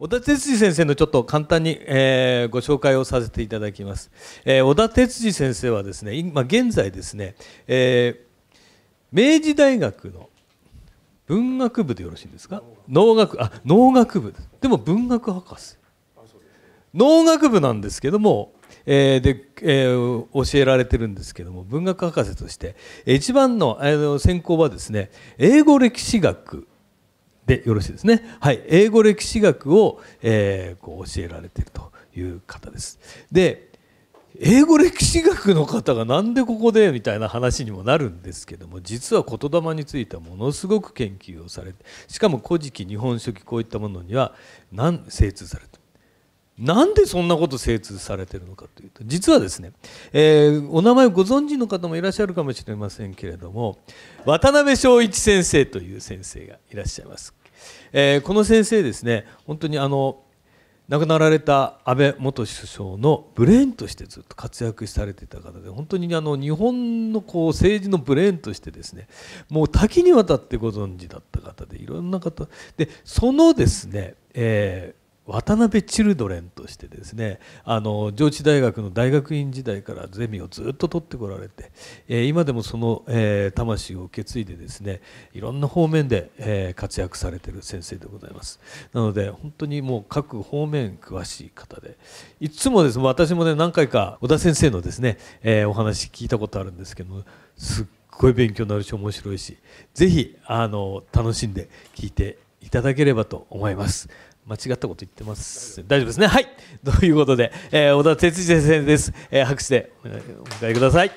小田哲司先生のちょっと簡単に、えー、ご紹介をさせていただきます、えー、小田哲司先生はですね今現在ですね、えー、明治大学の文学部でよろしいですか農学あ農学部でも文学博士農学部なんですけども、えーでえー、教えられてるんですけども文学博士として一番のあの専攻はですね英語歴史学でよろしいですね。はい、英語歴史学を、えー、こう教えられているという方です。で、英語歴史学の方が何でここでみたいな話にもなるんですけども実は言霊についてはものすごく研究をされてしかも「古事記」「日本書紀」こういったものには精通されてなんでそんなこと精通されてるのかというと実はですね、えー、お名前ご存知の方もいらっしゃるかもしれませんけれども渡辺正一先生という先生がいらっしゃいますえー、この先生ですね本当にあの亡くなられた安倍元首相のブレーンとしてずっと活躍されてた方で本当にあの日本のこう政治のブレーンとしてですねもう多岐にわたってご存知だった方でいろんな方でそのですね、えー渡辺チルドレンとしてですねあの上智大学の大学院時代からゼミをずっと取ってこられて、え今でもその、え魂を受け継いでですねいろんな方面で、え活躍されてる先生でございますなので本当にもう各方面詳しい方でいつもですね私もね何回か小田先生のですね、えお話聞いたことあるんですけどすっごい勉強になるし面白いし是非あの楽しんで聞いていただければと思います。間違ったこと言ってます大丈夫ですねはい ということで、えー、小田哲司先生です、えー、拍手でお迎えください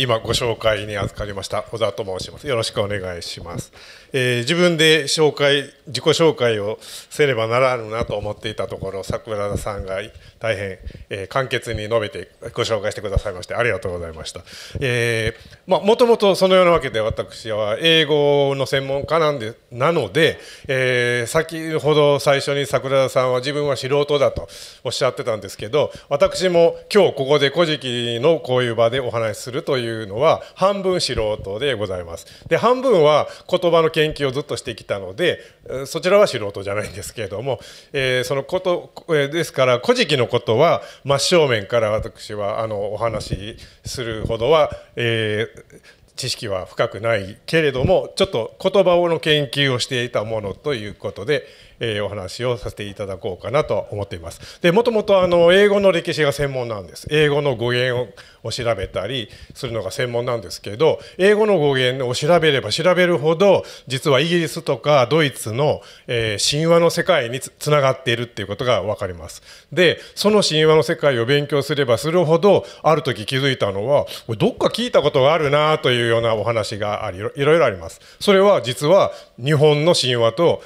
今ご紹介に預かりました小沢と申しますよろしくお願いしますえー、自分で紹介自己紹介をせねばならぬなと思っていたところ桜田さんが大変、えー、簡潔に述べてご紹介してくださいましてありがとうございました、えーまあ、もともとそのようなわけで私は英語の専門家なんでなので、えー、先ほど最初に桜田さんは自分は素人だとおっしゃってたんですけど私も今日ここで「古事記」のこういう場でお話しするというのは半分素人でございます。で半分は言葉の研研究をずっとしてきたのでそちらは素人じゃないんですけれども、えー、そのこと、えー、ですから「古事記」のことは真正面から私はあのお話しするほどは、えー、知識は深くないけれどもちょっと言葉の研究をしていたものということで、えー、お話をさせていただこうかなと思っています。でもともとあの英語の歴史が専門なんです。英語の語源を調べたりするのが専門なんですけど英語の語源を調べれば調べるほど実はイギリスとかドイツの、えー、神話の世界につながっているっていうことが分かります。でその神話の世界を勉強すればするほどある時気づいたのはどっか聞いたことがあるなというようなお話がありいろいろあります。それは実は日本の神話と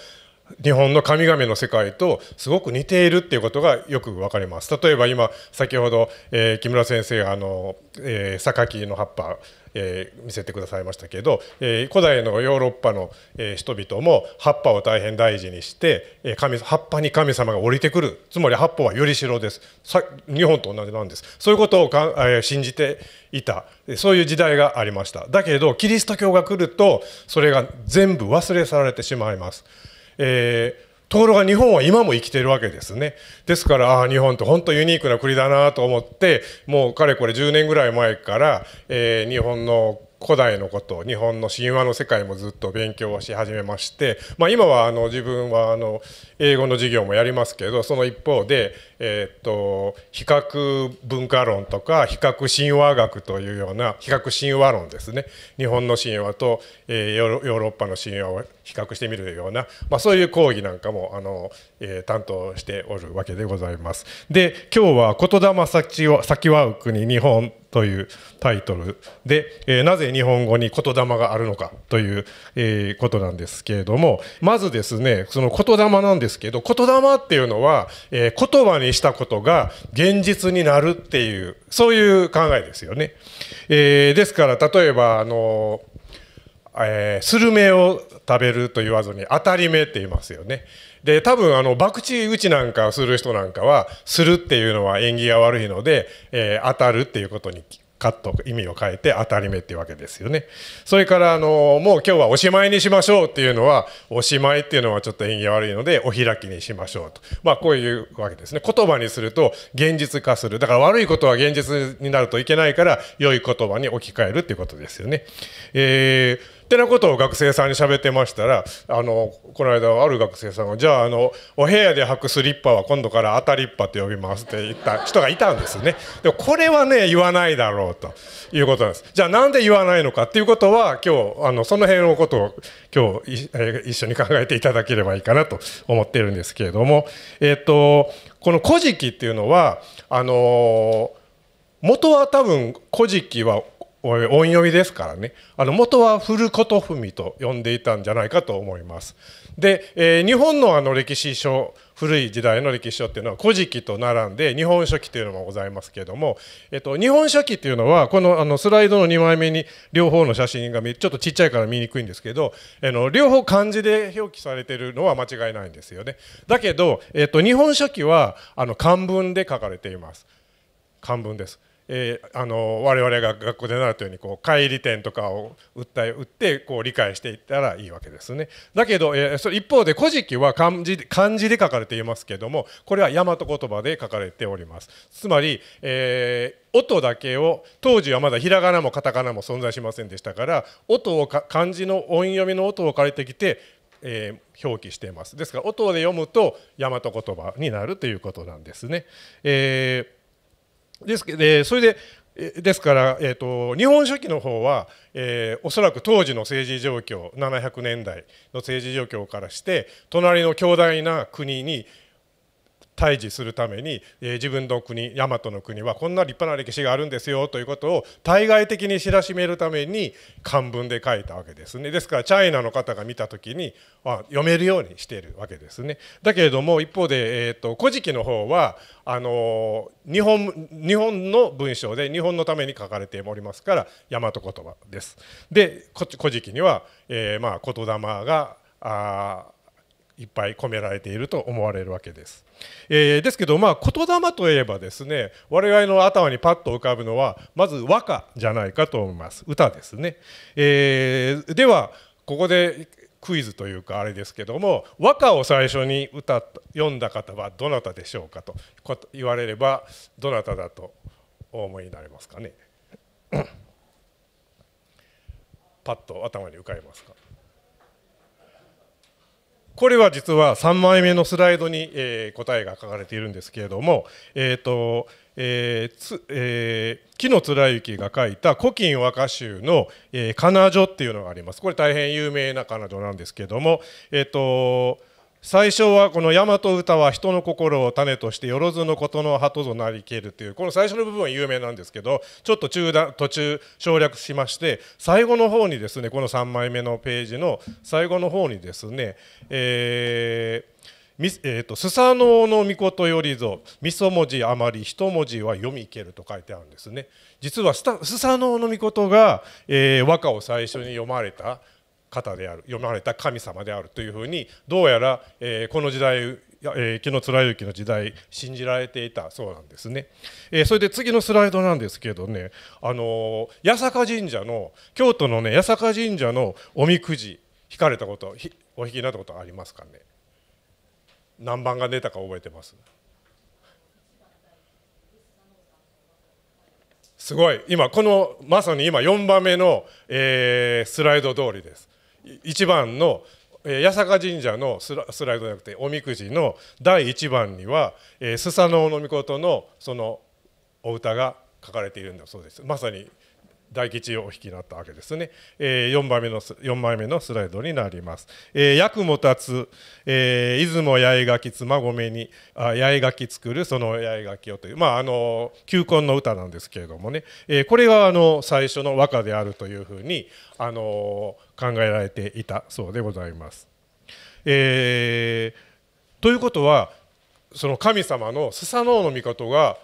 日本の神々の世界とすごく似ているっていうことがよくわかります例えば今先ほど、えー、木村先生があの、えー、榊の葉っぱ、えー、見せてくださいましたけど、えー、古代のヨーロッパの、えー、人々も葉っぱを大変大事にして、えー、神葉っぱに神様が降りてくるつまり葉っぱはよりしですさ日本と同じなんですそういうことをか、えー、信じていたそういう時代がありましただけどキリスト教が来るとそれが全部忘れ去られてしまいます。えー、ところが日本は今も生きてるわけですね。ですから、ああ、日本って本当ユニークな国だなと思って、もうかれこれ10年ぐらい前から、えー、日本の古代のこと日本の神話の世界もずっと勉強をし始めまして、まあ、今はあの自分はあの英語の授業もやりますけどその一方で、えー、っと比較文化論とか比較神話学というような比較神話論ですね日本の神話と、えー、ヨーロッパの神話を比較してみるような、まあ、そういう講義なんかもあの、えー、担当しておるわけでございます。で今日は「言霊先は先は国日本」というタイトルで、えー、なぜ日本語に言霊があるのかという、えー、ことなんですけれどもまずですねその言霊なんですけど言霊っていうのは、えー、言葉ににしたことが現実になるっていうそういう考えですよね。えー、ですから例えばあの、えー、スルメを食べると言わずに当たり目って言いますよね。で多分あの博打打ちなんかをする人なんかはするっていうのは縁起が悪いので、えー、当たるっていうことにカッ意味を変えて当たり目っていうわけですよね。それからあのもう今日はおしまいにしましょうっていうのはおしまいっていうのはちょっと縁起悪いのでお開きにしましょうと、まあ、こういうわけですね言葉にすると現実化するだから悪いことは現実になるといけないから良い言葉に置き換えるっていうことですよね。えーってなことを学生さんに喋ってましたらあのこの間ある学生さんが「じゃああのお部屋で履くスリッパは今度から当たりっぱって呼びます」って言った人がいたんですね。でこれはね言わないだろうということなんです。じゃあなんで言わないのかっていうことは今日あのその辺のことを今日、えー、一緒に考えていただければいいかなと思ってるんですけれども、えーと、とこの「古事記」っていうのはあのー、元は多分「古事記」は「音読みですからねあの元は古琴文と呼んでいたんじゃないかと思います。で、えー、日本のあの歴史書古い時代の歴史書っていうのは「古事記」と並んで「日本書紀」というのもございますけれども、えっと、日本書紀っていうのはこのあのスライドの2枚目に両方の写真がちょっとちっちゃいから見にくいんですけど、えの両方漢字で表記されてるのは間違いないんですよね。だけど、えっと、日本書紀はあの漢文で書かれています。漢文です。えー、あの我々が学校で習ったようにこう乖離点とかを訴え打ってこう理解していったらいいわけですね。だけど、えー、それ一方で「古事記」は漢字漢字で書かれていますけどもこれは大和言葉で書かれております。つまり、えー、音だけを当時はまだひらがなもカタカナも存在しませんでしたから音を漢字の音読みの音を借りてきて、えー、表記しています。ですから音で読むと大和言葉になるということなんですね。えーですけでそれでですから、えーと、と日本書紀の方は、えー、おそらく当時の政治状況700年代の政治状況からして隣の強大な国に、対峙するために、えー、自分の国大和の国はこんな立派な歴史があるんですよということを対外的に知らしめるために漢文で書いたわけですねですからチャイナの方が見た時にあ読めるようにしているわけですねだけれども一方で、えーと、古事記の方はあのー、日本日本の文章で日本のために書かれておりますから大和言葉ですで古事記には、えー、まあ言霊があいっぱい込められていると思われるわけです。えー、ですけど、まあ、言霊といえばですね我々の頭にパッと浮かぶのはまず和歌じゃないかと思います歌ですね。えー、ではここでクイズというかあれですけども和歌を最初に歌読んだ方はどなたでしょうかと言われればどなただとお思いになれますかね パッと頭に浮かびますかこれは実は3枚目のスライドに、えー、答えが書かれているんですけれども、えーとえーつえー、木の貫之が書いた「古今和歌集の」えー、彼女」っていうのがあります。これ大変有名な彼女なんですけれども、えーと最初はこの「大和歌は人の心を種としてよろずのことの鳩となりける」というこの最初の部分は有名なんですけどちょっと中途中省略しまして最後の方にですねこの3枚目のページの最後の方にですねえーえーと、とスサノオの御事よりぞみそ文字あまり一文字は読みいけると書いてあるんですね実はスサノオの御事が、えー、和歌を最初に読まれた方である読まれた神様であるというふうにどうやら、えー、この時代えー、の貫之の時代信じられていたそうなんですね、えー、それで次のスライドなんですけどね、あのー、八坂神社の京都のね八坂神社のおみくじ引かれたことお引きになったことありますかね何番が出たか覚えてますすごい今このまさに今4番目の、えー、スライド通りです1番の八坂神社のスライドじゃなくておみくじの第1番には、えー、スサノオノミコトのそのお歌が書かれているんだそうですまさに大吉をお引きになったわけですね、えー、4, 番目の4枚目のスライドになります「えー、役も立つ、えー、出雲八重垣妻込にあ八重垣作るその八重垣を」というまああの球根の歌なんですけれどもね、えー、これがあの最初の和歌であるというふうにあの考えられていたそうでございます。えー、ということはその神様のスサノオの御事が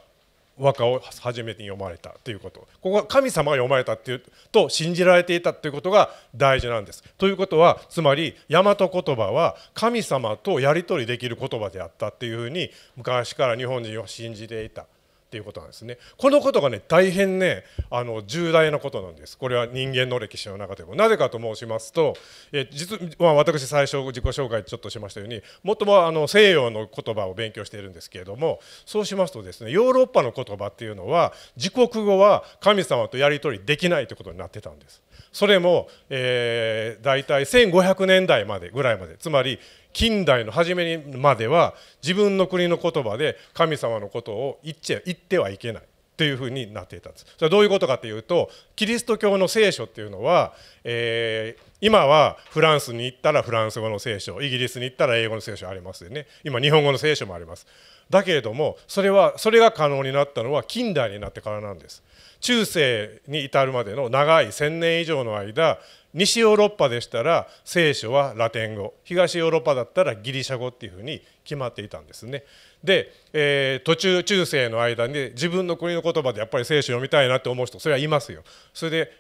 和歌を初めて読まれたということここは神様が読まれたっていうと信じられていたということが大事なんです。ということはつまり大和言葉は神様とやり取りできる言葉であったっていうふうに昔から日本人は信じていたっていうことなんですね。このことがね大変ねあの重大なことなんです。これは人間の歴史の中でもなぜかと申しますと、え実まあ、私最初自己紹介ちょっとしましたように、もともあの西洋の言葉を勉強しているんですけれども、そうしますとですねヨーロッパの言葉っていうのは自国語は神様とやり取りできないということになってたんです。それも、えー、大体1500年代までぐらいまでつまり近代の初めにまでは自分の国の言葉で神様のことを言っちゃ言ってはいけないというふうになっていたんです。それはどういうことかというとキリスト教の聖書っていうのは、えー、今はフランスに行ったらフランス語の聖書イギリスに行ったら英語の聖書ありますよね今日本語の聖書もあります。だけれどもそれはそれが可能になったのは近代になってからなんです。中世に至るまでの長い1,000年以上の間西ヨーロッパでしたら聖書はラテン語東ヨーロッパだったらギリシャ語っていうふうに決まっていたんですね。で、えー、途中中世の間に自分の国の言葉でやっぱり聖書読みたいなって思う人それはいますよ。それで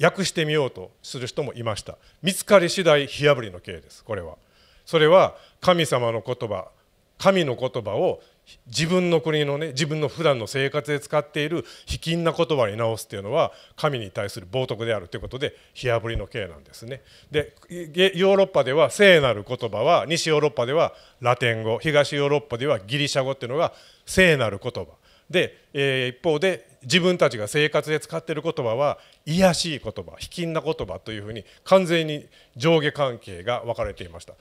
訳してみようとする人もいました。見つかり次第火あぶりの刑ですこれは。それは神様の言葉神の言葉を自分の国のね自分の普段の生活で使っている卑近な言葉に直すっていうのは神に対する冒涜であるということで火あぶりの刑なんですね。でヨーロッパでは聖なる言葉は西ヨーロッパではラテン語東ヨーロッパではギリシャ語っていうのが聖なる言葉で、えー、一方で自分たちが生活で使っている言葉は卑しい言葉卑近な言葉というふうに完全に上下関係が分かれていました。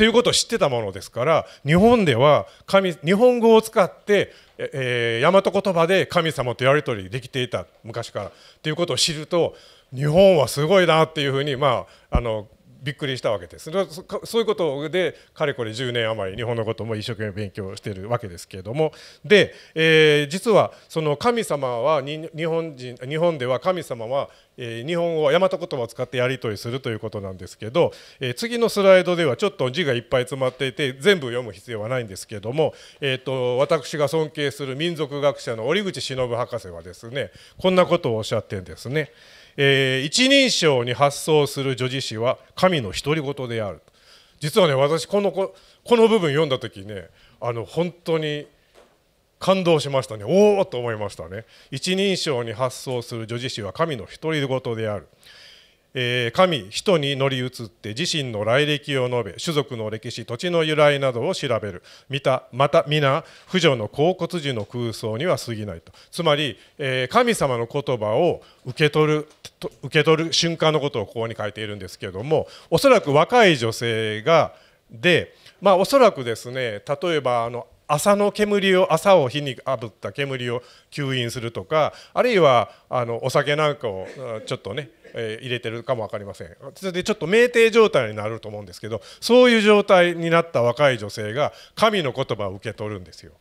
ということを知ってたものですから日本では神日本語を使ってえー、大和言葉で神様とやり取りできていた昔からということを知ると日本はすごいなっていうふうに、まあ、あのびっくりしたわけですそれはそういうことでかれこれ10年余り日本のことも一生懸命勉強しているわけですけれどもで、えー、実はその神様は日本人日本では神様は、えー、日本語大和言葉を使ってやり取りするということなんですけど、えー、次のスライドではちょっと字がいっぱい詰まっていて全部読む必要はないんですけれども、えーと、私が尊敬する民族学者の折口忍博士はですねこんなことをおっしゃってるんですね。えー、一人称に発想する女子詩は神の独り言である実はね私このここの部分読んだ時ねあの本当に感動しましたねおおと思いましたね一人称に発想する女子詩は神の独り言であるえー、神人に乗り移って自身の来歴を述べ種族の歴史土地の由来などを調べる見たまた皆婦女の甲骨樹の空想には過ぎないとつまり、えー、神様の言葉を受け取る受け取る瞬間のことをここに書いているんですけれどもおそらく若い女性がでまあおそらくですね例えばあの朝の煙を朝を火にあぶった煙を吸引するとかあるいはあのお酒なんかをちょっとねえー、入れてるかも分かりませんそれでちょっと酩酊状態になると思うんですけどそういう状態になった若い女性が神の言葉を受け取るんですよ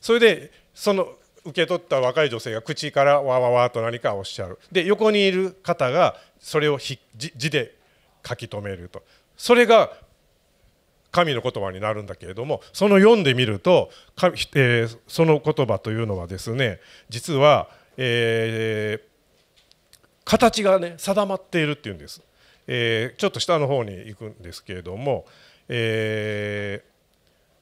それでその受け取った若い女性が口からわわわと何かおっしゃるで横にいる方がそれを字で書き留めるとそれが神の言葉になるんだけれどもその読んでみるとか、えー、その言葉というのはですね実は、えー、形がね定まっているっていうんです、えー、ちょっと下の方に行くんですけれどもえー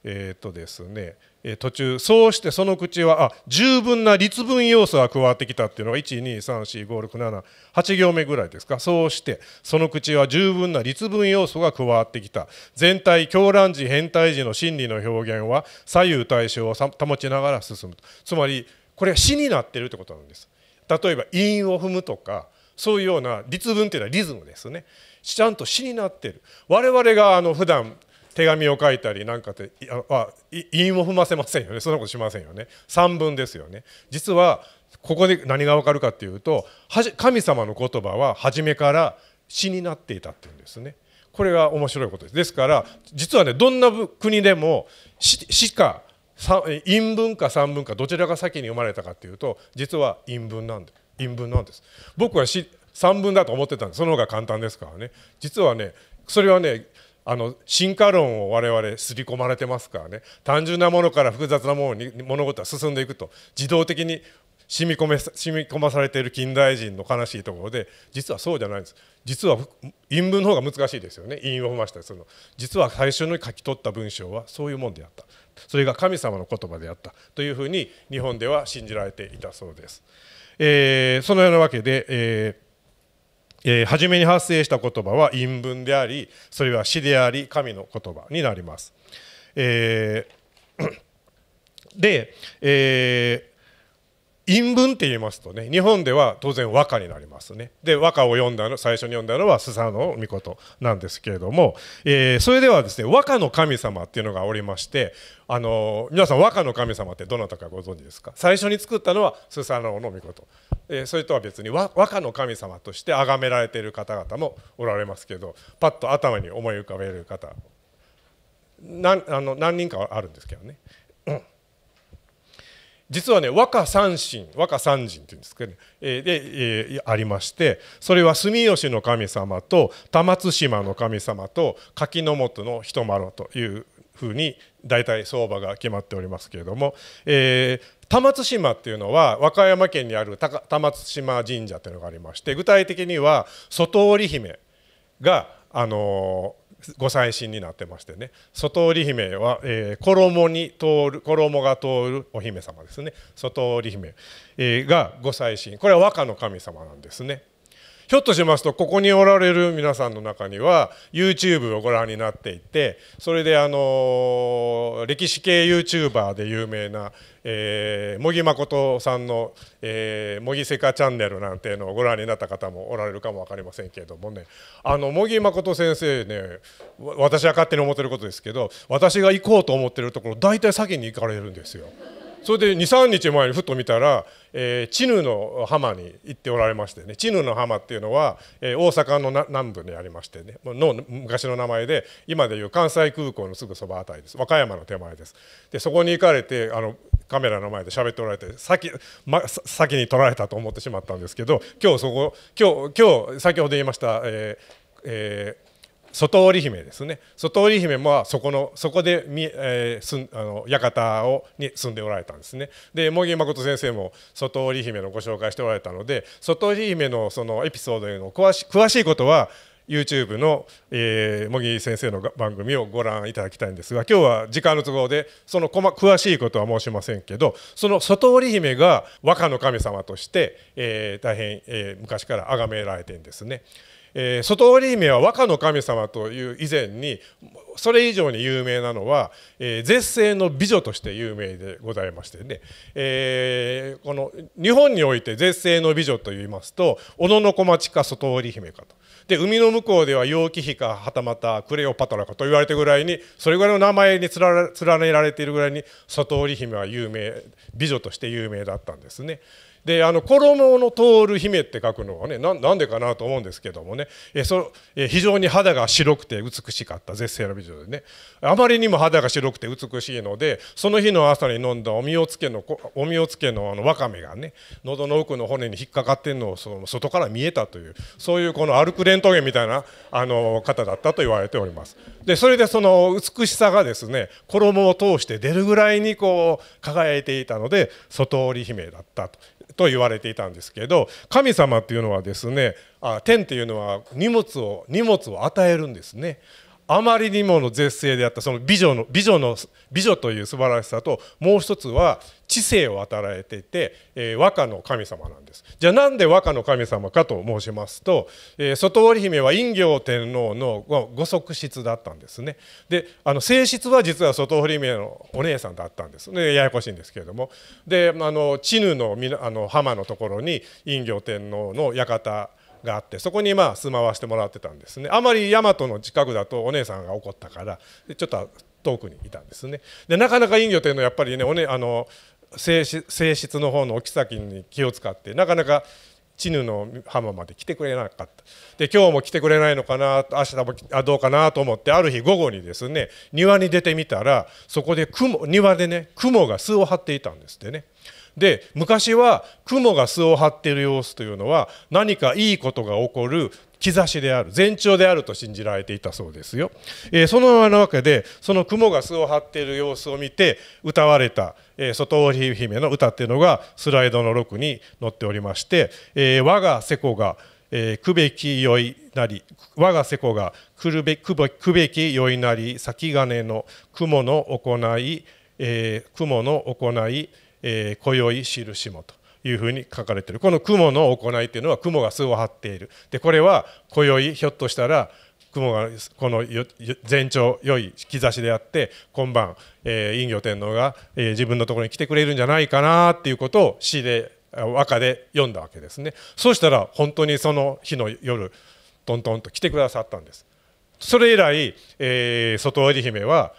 えー、っとですね、え途中そうしてその口はあ十分な立分要素が加わってきたっていうのが12345678行目ぐらいですかそうしてその口は十分な立分要素が加わってきた全体狂乱時変態時の真理の表現は左右対称を保ちながら進むつまりこれが死になってるってことなんです例えば韻を踏むとかそういうような律文というのはリズムですねちゃんと詩になってる我々があの普段手紙を書いたりなんかってあ韻を踏ませませんよねそんなことしませんよね散文ですよね実はここで何がわかるかっていうと神様の言葉は初めから詩になっていたっていうんですねこれが面白いことですですから実はねどんな国でも詩か陰文か散文かどちらが先に生まれたかっていうと実は陰文なんで陰文なんです僕は散文だと思ってたんですその方が簡単ですからね実はねそれはねあの進化論を我々刷り込まれてますからね単純なものから複雑なものに物事は進んでいくと自動的に染み込め染み込まされている近代人の悲しいところで実はそうじゃないんです実は陰文の方が難しいですよね陰を踏ましたりするの実は最初に書き取った文章はそういうもんであったそれが神様の言葉であったというふうに日本では信じられていたそうです。えー、そのようなわけで、えーえー、初めに発生した言葉は陰文でありそれは詩であり神の言葉になります。えー、で、え韻文って言いますとね日本では当然和歌になりますねで和歌を読んだの最初に読んだのはスサノオミコトなんですけれども、えー、それではですね和歌の神様っていうのがおりましてあの皆さん和歌の神様ってどなたかご存知ですか最初に作ったのはスサノオノミコト、えそれとは別に和和歌の神様として崇められている方々もおられますけどパッと頭に思い浮かべる方何あの何人かあるんですけどね実はね若三神若三神っていうんですけど、ね、えー、で、えー、ありましてそれは住吉の神様と玉津島の神様と柿の本の人丸というふうに大体相場が決まっておりますけれども、えー、玉津島っていうのは和歌山県にある玉津島神社というのがありまして具体的には外織姫があのーご祭神になってましてね外織姫は、えー、衣に通る衣が通るお姫様ですね外織姫、えー、がご祭神これは和歌の神様なんですね。ひょっとしますとここにおられる皆さんの中には YouTube をご覧になっていてそれであの歴史系 YouTuber で有名な、え茂木誠さんの「え茂木セカチャンネル」なんていうのをご覧になった方もおられるかも分かりませんけれどもねあの茂木誠先生ね私は勝手に思ってることですけど私が行こうと思ってるところ大体先に行かれるんですよ。それで23日前にふっと見たら、えー、チヌの浜に行っておられましてねチヌの浜っていうのは、えー、大阪の南部にありましてねの昔の名前で今でいう関西空港のすぐそば辺りです和歌山の手前です。でそこに行かれてあのカメラの前で喋っておられて先,、ま、先に撮られたと思ってしまったんですけど今日そこ今日今日先ほど言いました、えーえー外織姫ですね外織姫もそこのそこでみ、えー、すんあの館をに住んでおられたんですねで茂木誠先生も外織姫のご紹介しておられたので外織姫のそのエピソードへの詳し詳しいことは YouTube の、えー、茂木先生の番組をご覧いただきたいんですが今日は時間の都合でその詳しいことは申しませんけどその外織姫が和歌の神様として、えー、大変、えー、昔から崇められてるんですね。えー、外織姫は和歌の神様という以前にそれ以上に有名なのは、えー、絶世の美女として有名でございましてね、えー、この日本において絶世の美女といいますと小野小町か外織姫かと。で海の向こうでは楊貴妃かはたまたクレオパトラかと言われてぐらいにそれぐらいの名前に連ねられているぐらいに外織姫は有名美女として有名だったんですね。であの衣の通る姫って書くのはねなんでかなと思うんですけどもねえそえ非常に肌が白くて美しかった絶世の美女でねあまりにも肌が白くて美しいのでその日の朝に飲んだお身をつけのお身をつけのあのわかめがね喉の奥の骨に引っかかってんのをその外から見えたというそういうこの歩くレントゲンみたいなあの方だったと言われております。でそれでその美しさがですね衣を通して出るぐらいにこう輝いていたので外織姫だったとと言われていたんですけど神様っていうのはですねあ天っていうのは荷物を荷物を与えるんですねあまりにもの絶世であったその美女の美女の美女という素晴らしさともう一つは知性を与えていて、えー、和歌の神様なんですじゃあなんで和歌の神様かと申しますと、えー、外織姫は陰陽天皇のご側室だったんですねであの正室は実は外織姫のお姉さんだったんですねややこしいんですけれどもであのチヌのあの浜のところに陰陽天皇の館があってそこにまあ住まわしてもらってたんですねあまり大和の近くだとお姉さんが怒ったからちょっと遠くにいたんですねでなかなか隠居というのはやっぱりねおねあの性質の方の置き先に気を使ってなかなかチヌの浜まで来てくれなかったで今日も来てくれないのかな明日もあどうかなと思ってある日午後にですね庭に出てみたらそこで雲庭でね雲が巣を張っていたんですってね。で昔は雲が巣を張っている様子というのは何かいいことが起こる兆しである前兆であると信じられていたそうですよ、えー、そのようなわけでその雲が巣を張っている様子を見て歌われた、えー、外織姫の歌っていうのがスライドの6に載っておりまして「えー、我が瀬古が、えー、くべきよいなり我が瀬古がくるべくべき酔いなり先金の雲の行い、えー、雲の行いえー、今宵印もというふうに書かれているこの雲の行いというのは雲が巣を張っているでこれは今宵ひょっとしたら雲がこの前兆良い兆しであって今晩、えー、陰陽天皇が、えー、自分のところに来てくれるんじゃないかなっていうことを詩で和歌で読んだわけですねそうしたら本当にその日の夜トントンと来てくださったんですそれ以来、えー、外織姫は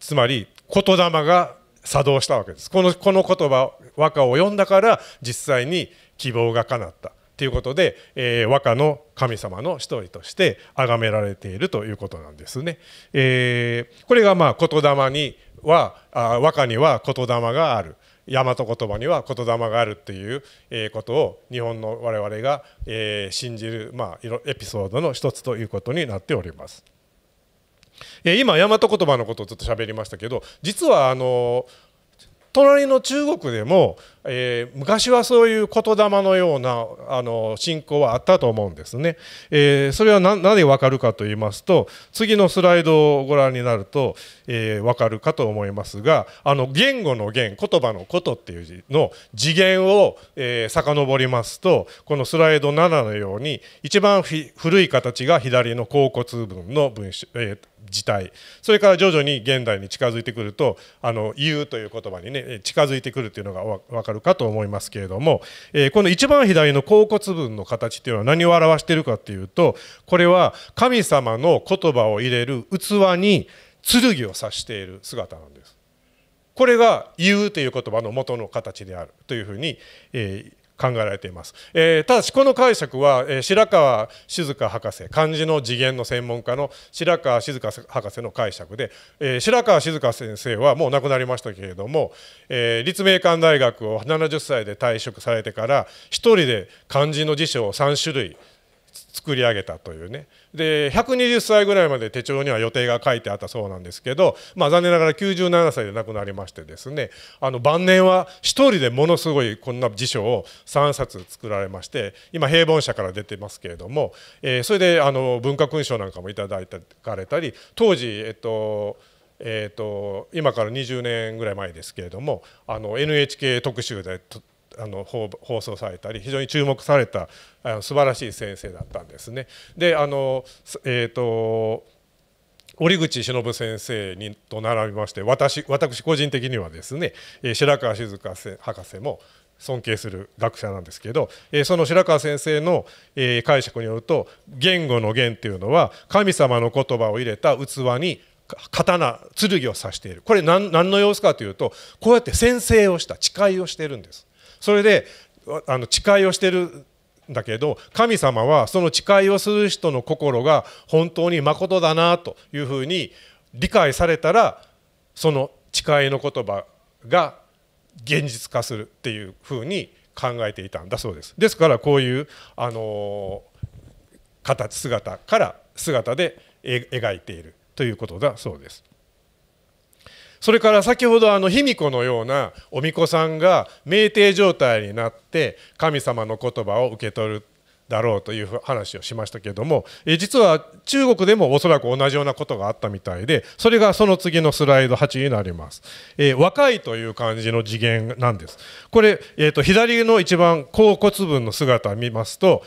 つまり言霊が作動したわけですこのこの言葉和歌を読んだから実際に希望が叶ったということで、えー、和歌の神様の一人として崇められているということなんですね。えー、これがまあ言霊にはあ和歌には言霊がある。大和言葉には言霊があるっていうことを日本の我々が信じるまあエピソードの一つということになっております。今大和言葉のことをちょっと喋りましたけど実はあの隣の中国でも、えー、昔はそういう言霊のようなあの信仰はあったと思うんですね。えー、それはなぜわかるかと言いますと次のスライドをご覧になると、えー、わかるかと思いますがあの言語の言言葉のことっていう字の次元を、えー、遡りますとこのスライド7のように一番古い形が左の甲骨文の文章、えー時代それから徐々に現代に近づいてくるとあの言うという言葉にね近づいてくるというのが分かるかと思いますけれども、えー、この一番左の甲骨文の形っていうのは何を表しているかっていうとこれは神様の言葉を入れる器に剣を刺している姿なんです。これが言うという言葉の元の形であるというふうに、えー、考えられています、えー、ただしこの解釈は、えー、白川静香博士漢字の次元の専門家の白川静香博士の解釈で、えー、白川静香先生はもう亡くなりましたけれども、え立命館大学を70歳で退職されてから一人で漢字の辞書を3種類作り上げたというねで120歳ぐらいまで手帳には予定が書いてあったそうなんですけど、まあ、残念ながら97歳で亡くなりましてですねあの晩年は1人でものすごいこんな辞書を3冊作られまして今平凡社から出てますけれども、えー、それであの文化勲章なんかもいいたかれたり当時えっとえーと今から20年ぐらい前ですけれどもあの NHK 特集であの放送されたり非常に注目されたあの素晴らしい先生だったんですね。であの、えーと、折口忍先生にと並びまして私私個人的にはですね白川静香博士も尊敬する学者なんですけどその白川先生の解釈によると言語の言っていうのは神様の言葉を入れた器に刀剣を指しているこれ何の様子かというとこうやって宣誓をした誓いをしているんです。それであの誓いをしてるんだけど神様はその誓いをする人の心が本当にまことだなというふうに理解されたらその誓いの言葉が現実化するっていうふうに考えていたんだそうです。ですからこういうあの形姿から姿で描いているということだそうです。それから先ほどあの卑弥呼のようなお巫女さんが酩酊状態になって神様の言葉を受け取るだろうという話をしましたけれどもえ実は中国でもおそらく同じようなことがあったみたいでそれがその次のスライド8になります、え若いという感じの次元なんですこれ、えーと、と左の一番甲骨文の姿を見ますと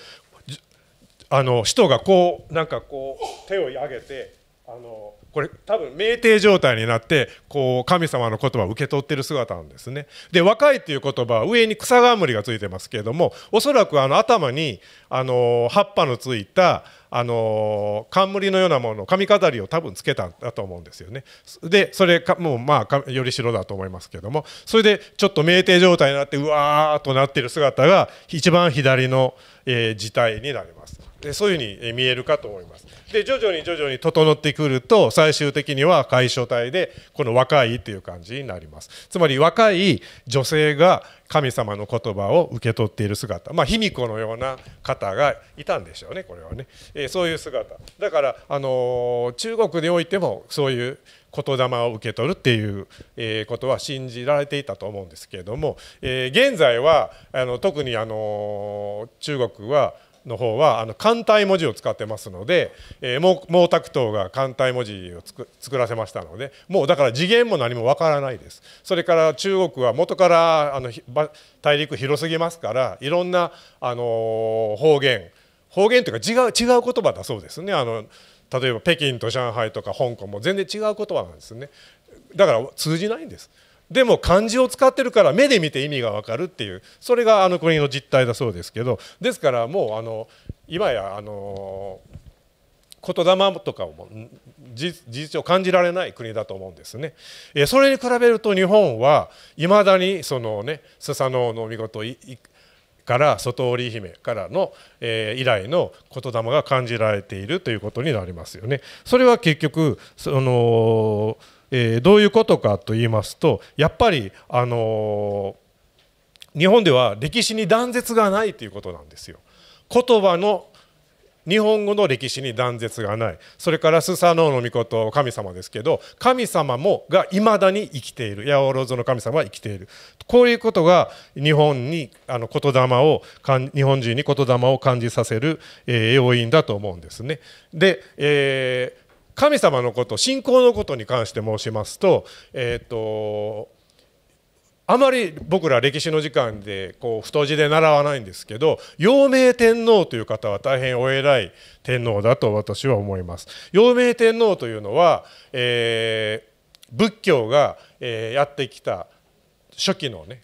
あの人がこうなんかこう手を上げてあのこれ多分酩酊状態になってこう神様の言葉を受け取ってる姿なんですね。で若いっていう言葉は上に草冠がついてますけれどもおそらくあの頭にあの葉っぱのついたあの冠のようなもの髪飾りを多分つけたんだと思うんですよね。でそれかもうまあより白だと思いますけどもそれでちょっと酩酊状態になってうわーっとなってる姿が一番左の、えー、になります。そういうふうに見えるかと思います。で徐々に徐々に整ってくると最終的には解消体でこの若いっていう感じになります。つまり若い女性が神様の言葉を受け取っている姿まあ卑弥呼のような方がいたんでしょうねこれはね、えー、そういう姿だから、あのー、中国においてもそういう言霊を受け取るっていう、えことは信じられていたと思うんですけれども、え現在はあの特に、あの中国はの方はあの艦隊文字を使ってますので、えー、毛沢東が艦隊文字を作らせましたのでもうだから次元も何もわからないですそれから中国は元からあの大陸広すぎますからいろんな、あのー、方言方言というか違う違う言葉だそうですねあの例えば北京と上海とか香港も全然違う言葉なんですねだから通じないんです。でも漢字を使ってるから目で見て意味がわかるっていうそれがあの国の実態だそうですけどですからもうあの今やあの言霊とかも事実を感じられない国だと思うんですね。えそれに比べると日本はいまだにそのねスサノオの見事から外織姫からの、え以来の言霊が感じられているということになりますよね。それは結局そのえー、どういうことかと言いますとやっぱり、あのー、日本では歴史に断絶がないということなんですよ。言葉の日本語の歴史に断絶がないそれからスサノオノミコト神様ですけど神様もがいまだに生きている八百万の神様は生きているこういうことが日本にあの言霊を日本人に言霊を感じさせる、え要因だと思うんですね。で、えー神様のこと信仰のことに関して申しますと,、えーと、あまり僕ら歴史の時間でこう太字で習わないんですけど陽明天皇という方は大変お偉い天皇だと私は思います。陽明天皇というのは、えー、仏教が、えー、やってきた初期のね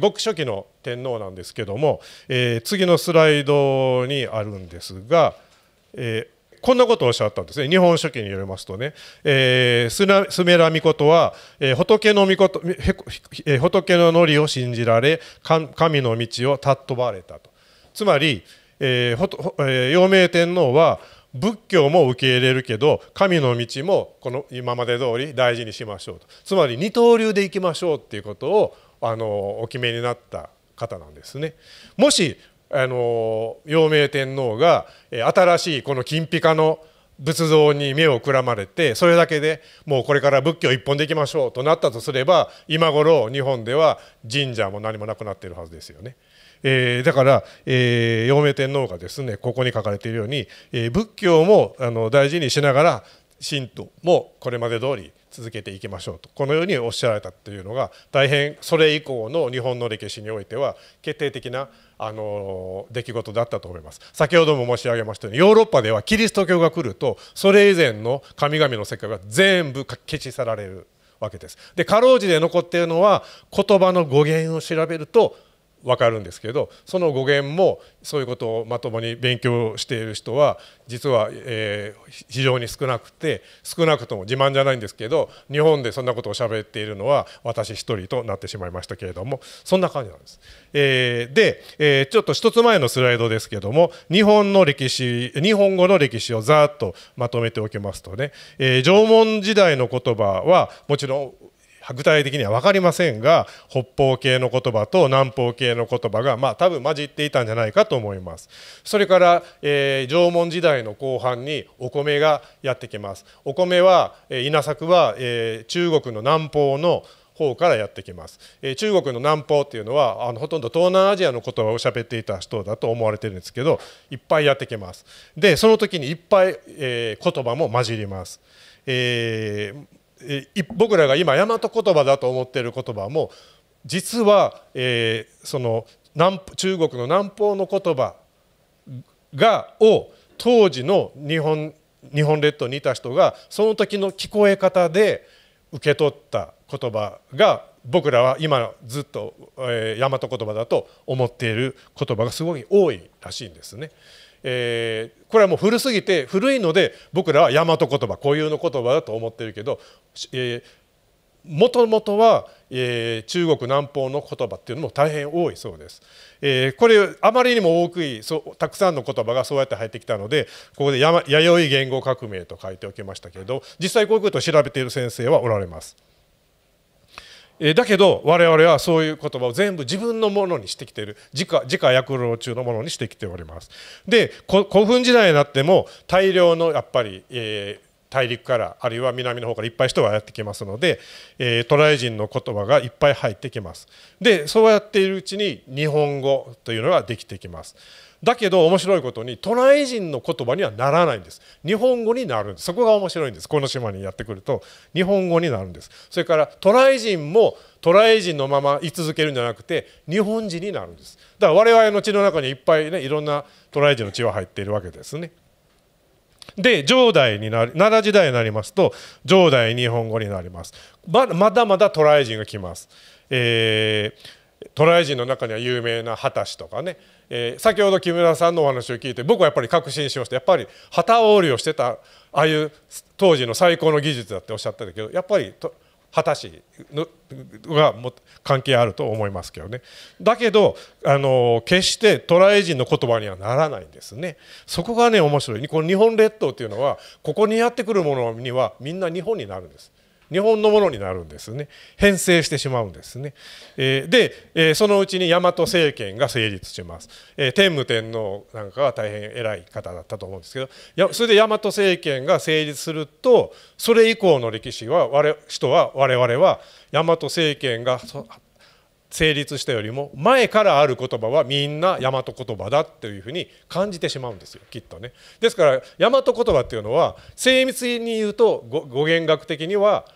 ごく初期の天皇なんですけども、えー、次のスライドにあるんですが、えーこんなことをおっしゃったんですね。日本書紀によりますとね、えー、スメラミコトは、えー、仏の御事、えー、仏ののりを信じられ、神の道を尊ばれたと。つまり、えーえー、陽明天皇は仏教も受け入れるけど神の道もこの今まで通り大事にしましょうとつまり二刀流でいきましょうっていうことをあのお決めになった方なんですね。もしあの陽明天皇が新しいこの金ピカの仏像に目をくらまれてそれだけでもうこれから仏教一本でいきましょうとなったとすれば今頃日本では神社も何もなくなっているはずですよね。えー、だから、えー、陽明天皇がですねここに書かれているように、えー、仏教もあの大事にしながら神道もこれまで通り続けていきましょうとこのようにおっしゃられたというのが大変それ以降の日本の歴史においては決定的なあの出来事だったと思います先ほども申し上げましたようにヨーロッパではキリスト教が来るとそれ以前の神々の世界が全部消し去られるわけですでかろうじて残っているのは言葉の語源を調べると分かるんですけどその語源もそういうことをまともに勉強している人は実は、えー、非常に少なくて少なくとも自慢じゃないんですけど日本でそんなことを喋っているのは私一人となってしまいましたけれどもそんな感じなんです。えー、で、えー、ちょっと一つ前のスライドですけども日本の歴史日本語の歴史をざっとまとめておきますとね、え縄文時代の言葉はもちろん具体的には分かりませんが北方系の言葉と南方系の言葉がまあ多分混じっていたんじゃないかと思いますそれから、えー、縄文時代の後半にお米がやってきますお米は、えー、稲作は、えー、中国の南方の方からやってきます、えー、中国の南方っていうのはあのほとんど東南アジアの言葉を喋っていた人だと思われてるんですけどいっぱいやってきますでその時にいっぱい、えー、言葉も混じります、えー僕らが今大和言葉だと思っている言葉も実は、えー、その南中国の南方の言葉がを当時の日本日本列島にいた人がその時の聞こえ方で受け取った言葉が僕らは今ずっと、えー、大和言葉だと思っている言葉がすごい多いらしいんですね。えー、これはもう古すぎて古いので僕らは大和言葉固有の言葉だと思ってるけど、えもともとは、えー、中国南方の言葉っていうのも大変多いそうです。えー、これあまりにも多くいそたくさんの言葉がそうやって入ってきたのでここで、ま「弥生言語革命」と書いておきましたけれど実際こういうことを調べている先生はおられます。えだけど我々はそういう言葉を全部自分のものにしてきている自家自家薬老中のものにしてきておりますで古墳時代になっても大量のやっぱり、えー大陸からあるいは南の方からいっぱい人がやってきますので、えー、渡来人の言葉がいっぱい入ってきますでそうやっているうちに日本語というのができてきますだけど面白いことに渡来人の言葉にはならないんです日本語になるんですそこが面白いんですこの島にやってくると日本語になるんですそれから渡来人も渡来人のまま居続けるんじゃなくて日本人になるんですだから我々の血の中にいっぱいねいろんな渡来人の血は入っているわけですねで上代になり奈良時代になりますと上代日本語になりますまだまだ渡来人が来ます、えー、渡来人の中には有名な秦氏とかねえー、先ほど木村さんのお話を聞いて僕はやっぱり確信しましたやっぱり旗織りをしてたああいう当時の最高の技術だっておっしゃったんだけどやっぱりと旗師がも関係あると思いますけどねだけどあの決して渡来人の言葉にはならないんですねそこがね面白いこの日本列島っていうのはここにやってくるものにはみんな日本になるんです日本のものになるんですね編成してしまうんですね、えー、で、えー、そのうちに大和政権が成立します、えー、天武天皇なんかは大変偉い方だったと思うんですけどやそれで大和政権が成立するとそれ以降の歴史は我人は我々は大和政権が成立したよりも前からある言葉はみんな大和言葉だっていうふに感じてしまうんですよきっとね。ですから大和言葉っていうのは精密に言うと語源学的には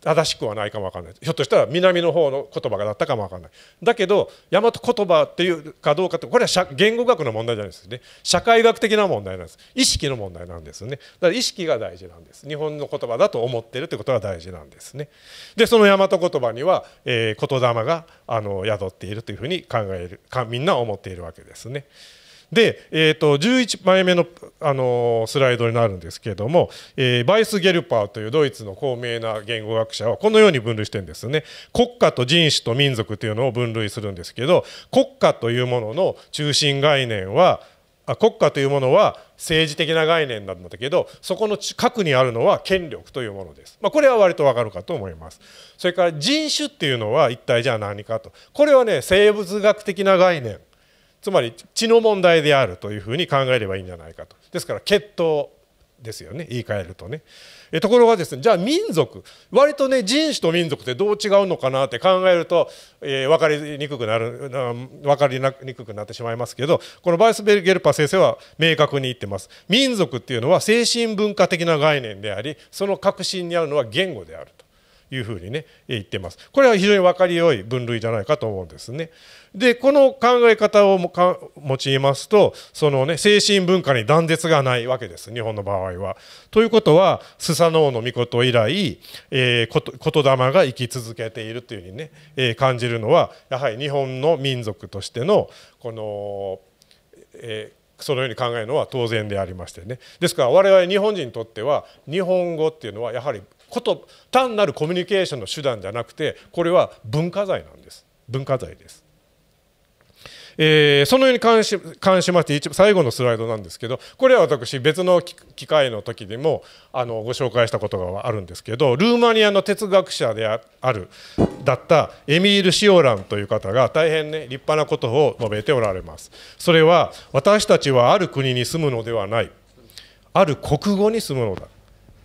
正しくはないかもわからないひょっとしたら南の方の言葉がだったかもわかんないだけど大和言葉っていうかどうかってこれは言語学の問題じゃないですね社会学的な問題なんです意識の問題なんですねだから意識が大事なんです日本の言葉だと思ってるってことが大事なんですねでその大和言葉には、えー、言霊があの宿っているというふうに考えるかみんな思っているわけですね。で、えーと、11枚目の、あのー、スライドになるんですけれども、えー、バイス・ゲルパーというドイツの高名な言語学者はこのように分類してるんですね国家と人種と民族というのを分類するんですけど国家というものの中心概念は国家というものは政治的な概念なんだけどそこの核にあるのは権力というものです、まあ、これは割とわかるかと思いますそれから人種っていうのは一体じゃあ何かとこれはね生物学的な概念つまり血の問題であるというふうに考えればいいんじゃないかとですから血統ですよね言い換えるとねえところがですねじゃあ民族割とね人種と民族ってどう違うのかなって考えると、えー、分かりにくくなる分かりにくくなってしまいますけどこのバイスベルゲルパ先生は明確に言ってます民族っていうのは精神文化的な概念でありその核心にあるのは言語であるいうふうにね言ってます。これは非常に分かりよい分類じゃないかと思うんですね。でこの考え方を用いますとそのね精神文化に断絶がないわけです日本の場合は。ということはスサノオノミコト以来、えー、言霊が生き続けているというふうにね、えー、感じるのはやはり日本の民族としてのこの、えー、そのように考えるのは当然でありましてねですから我々日本人にとっては日本語っていうのはやはりこと単なるコミュニケーションの手段じゃなくてこれは文化財なんです文化財です。えー、そのように関し関しまして最後のスライドなんですけどこれは私別の機会の時でもあのご紹介したことがあるんですけどルーマニアの哲学者であるだったエミール・シオランという方が大変ね立派なことを述べておられます。それは私たちはある国に住むのではないある国語に住むのだ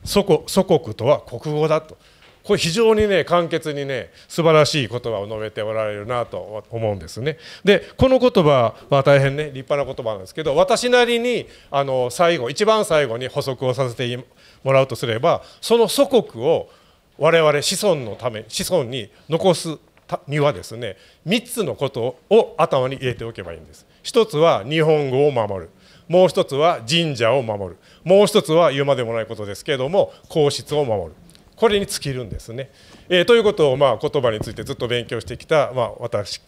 祖国祖国とは国語だとこれ非常にね簡潔にね素晴らしい言葉を述べておられるなと思うんですね。でこの言葉は大変ね立派な言葉なんですけど私なりにあの最後一番最後に補足をさせてもらうとすればその祖国を我々子孫のため子孫に残すにはですね3つのことを頭に入れておけばいいんです。一つは日本語を守るもう一つは神社を守るもう一つは言うまでもないことですけれども皇室を守るこれに尽きるんですね。えー、ということを、まあ、言葉についてずっと勉強してきた、まあ、私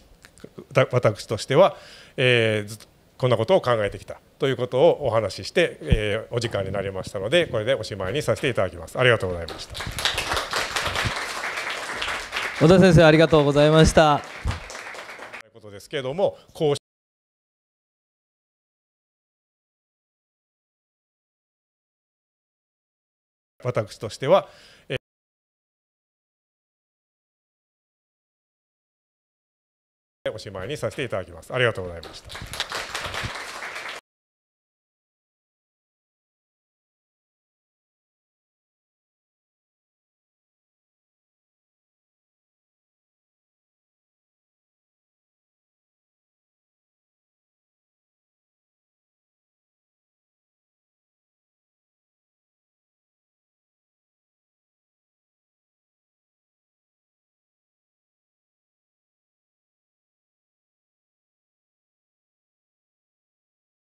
私としては、えー、こんなことを考えてきたということをお話しして、えー、お時間になりましたのでこれでおしまいにさせていただきます。ありがとうございました小田先生ありがとうございました。ということですけれども皇私としては、えおしまいにさせていただきます。ありがとうございました。